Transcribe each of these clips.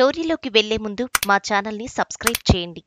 స్టోరీలోకి వెళ్లే ముందు మా ఛానల్ని సబ్స్క్రైబ్ చేయండి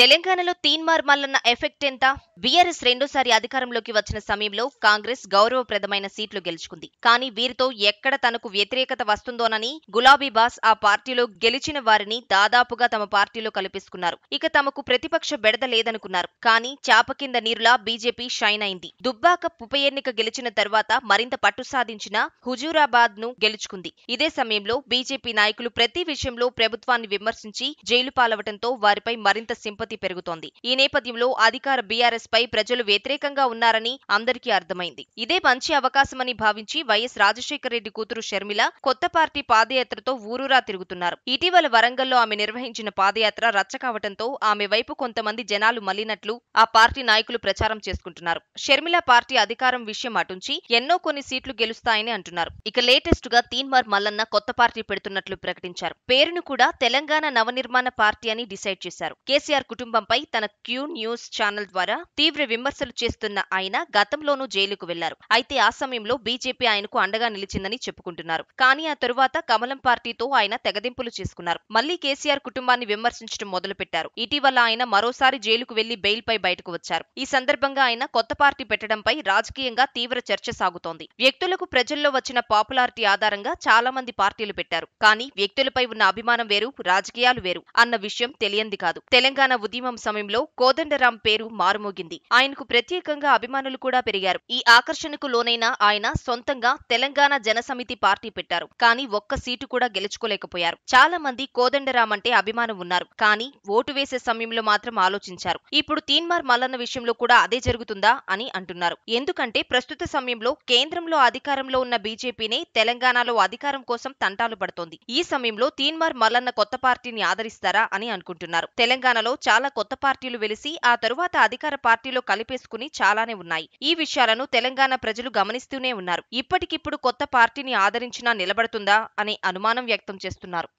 తెలంగాణలో తీన్మార్ మల్లన్న ఎఫెక్ట్ ఎంత బీఆర్ఎస్ రెండోసారి అధికారంలోకి వచ్చిన సమయంలో కాంగ్రెస్ గౌరవప్రదమైన సీట్లు గెలుచుకుంది కానీ వీరితో ఎక్కడ తనకు వ్యతిరేకత వస్తుందోనని గులాబీ బాస్ ఆ పార్టీలో గెలిచిన వారిని దాదాపుగా తమ పార్టీలో కల్పిస్తున్నారు ఇక తమకు ప్రతిపక్ష బెడద లేదనుకున్నారు కానీ చాప కింద నీరులా బీజేపీ షైన్ అయింది దుబ్బాక ఉప ఎన్నిక గెలిచిన తర్వాత మరింత పట్టు సాధించిన హుజూరాబాద్ ను గెలుచుకుంది ఇదే సమయంలో బీజేపీ నాయకులు ప్రతి విషయంలో ప్రభుత్వాన్ని విమర్శించి జైలు పాలవటంతో వారిపై మరింత సింపతి అవినీతి పెరుగుతోంది ఈ నేపథ్యంలో అధికార బీఆర్ఎస్ పై ప్రజలు వ్యతిరేకంగా ఉన్నారని అందరికీ అర్థమైంది ఇదే మంచి అవకాశమని భావించి వైఎస్ రాజశేఖర రెడ్డి కూతురు షర్మిల కొత్త పార్టీ పాదయాత్రతో ఊరూరా తిరుగుతున్నారు ఇటీవల వరంగల్లో ఆమె నిర్వహించిన పాదయాత్ర రచ్చ కావడంతో ఆమె వైపు కొంతమంది జనాలు మళ్లినట్లు ఆ పార్టీ నాయకులు ప్రచారం చేసుకుంటున్నారు షర్మిల పార్టీ అధికారం విషయం అటుంచి ఎన్నో కొన్ని సీట్లు గెలుస్తాయని అంటున్నారు ఇక లేటెస్ట్ గా తీన్మార్ మల్లన్న కొత్త పార్టీ పెడుతున్నట్లు ప్రకటించారు పేరును కూడా తెలంగాణ నవనిర్మాణ పార్టీ అని డిసైడ్ చేశారు కేసీఆర్ కుటుంబంపై తన క్యూ న్యూస్ ఛానల్ ద్వారా తీవ్ర విమర్శలు చేస్తున్న ఆయన గతంలోనూ జైలుకు వెళ్లారు అయితే ఆ సమయంలో బీజేపీ ఆయనకు అండగా నిలిచిందని చెప్పుకుంటున్నారు కానీ ఆ తరువాత కమలం పార్టీతో ఆయన తెగదింపులు చేసుకున్నారు మళ్లీ కేసీఆర్ కుటుంబాన్ని విమర్శించడం మొదలుపెట్టారు ఇటీవల ఆయన మరోసారి జైలుకు వెళ్లి బెయిల్పై బయటకు వచ్చారు ఈ సందర్భంగా ఆయన కొత్త పార్టీ పెట్టడంపై రాజకీయంగా తీవ్ర చర్చ సాగుతోంది వ్యక్తులకు ప్రజల్లో వచ్చిన పాపులారిటీ ఆధారంగా చాలా మంది పార్టీలు పెట్టారు కానీ వ్యక్తులపై ఉన్న అభిమానం వేరు రాజకీయాలు వేరు అన్న విషయం తెలియంది కాదు తెలంగాణ ఉద్యమం సమయంలో కోదండరాం పేరు మారుమోగింది ఆయనకు ప్రత్యేకంగా అభిమానులు కూడా పెరిగారు ఈ ఆకర్షణకు లోనైన ఆయన సొంతంగా తెలంగాణ జనసమితి పార్టీ పెట్టారు కానీ ఒక్క సీటు కూడా గెలుచుకోలేకపోయారు చాలా మంది కోదండరాం అంటే అభిమానం ఉన్నారు కానీ ఓటు వేసే సమయంలో మాత్రం ఆలోచించారు ఇప్పుడు తీన్మార్ మల్లన్న విషయంలో కూడా అదే జరుగుతుందా అని అంటున్నారు ఎందుకంటే ప్రస్తుత సమయంలో కేంద్రంలో అధికారంలో ఉన్న బీజేపీనే తెలంగాణలో అధికారం కోసం తంటాలు పడుతోంది ఈ సమయంలో తీన్మార్ మల్లన్న కొత్త పార్టీని ఆదరిస్తారా అని అనుకుంటున్నారు తెలంగాణలో చాలా కొత్త పార్టీలు వెలిసి ఆ తరువాత అధికార పార్టీలో కలిపేసుకుని చాలానే ఉన్నాయి ఈ విషయాలను తెలంగాణ ప్రజలు గమనిస్తూనే ఉన్నారు ఇప్పటికిప్పుడు కొత్త పార్టీని ఆదరించినా నిలబడుతుందా అనే అనుమానం వ్యక్తం చేస్తున్నారు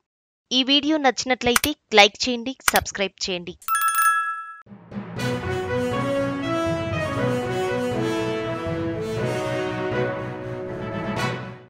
ఈ వీడియో నచ్చినట్లయితే లైక్ చేయండి సబ్స్క్రైబ్ చేయండి